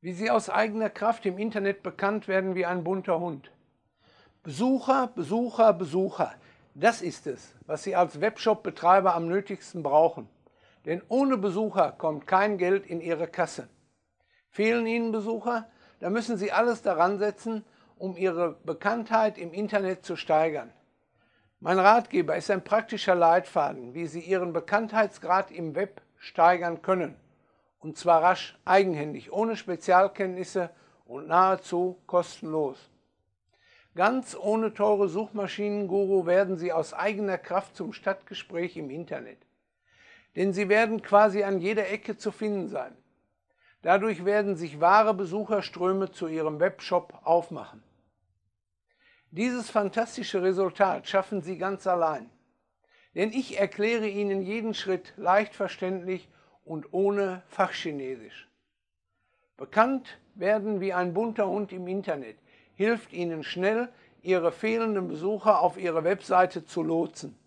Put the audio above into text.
wie sie aus eigener Kraft im Internet bekannt werden wie ein bunter Hund. Besucher, Besucher, Besucher. Das ist es, was Sie als Webshop-Betreiber am nötigsten brauchen. Denn ohne Besucher kommt kein Geld in Ihre Kasse. Fehlen Ihnen Besucher? Da müssen Sie alles daran setzen, um Ihre Bekanntheit im Internet zu steigern. Mein Ratgeber ist ein praktischer Leitfaden, wie Sie Ihren Bekanntheitsgrad im Web steigern können und zwar rasch eigenhändig, ohne Spezialkenntnisse und nahezu kostenlos. Ganz ohne teure Suchmaschinen-Guru werden Sie aus eigener Kraft zum Stadtgespräch im Internet. Denn Sie werden quasi an jeder Ecke zu finden sein. Dadurch werden sich wahre Besucherströme zu Ihrem Webshop aufmachen. Dieses fantastische Resultat schaffen Sie ganz allein. Denn ich erkläre Ihnen jeden Schritt leicht verständlich und ohne Fachchinesisch. Bekannt werden wie ein bunter Hund im Internet hilft Ihnen schnell, Ihre fehlenden Besucher auf Ihre Webseite zu lotsen.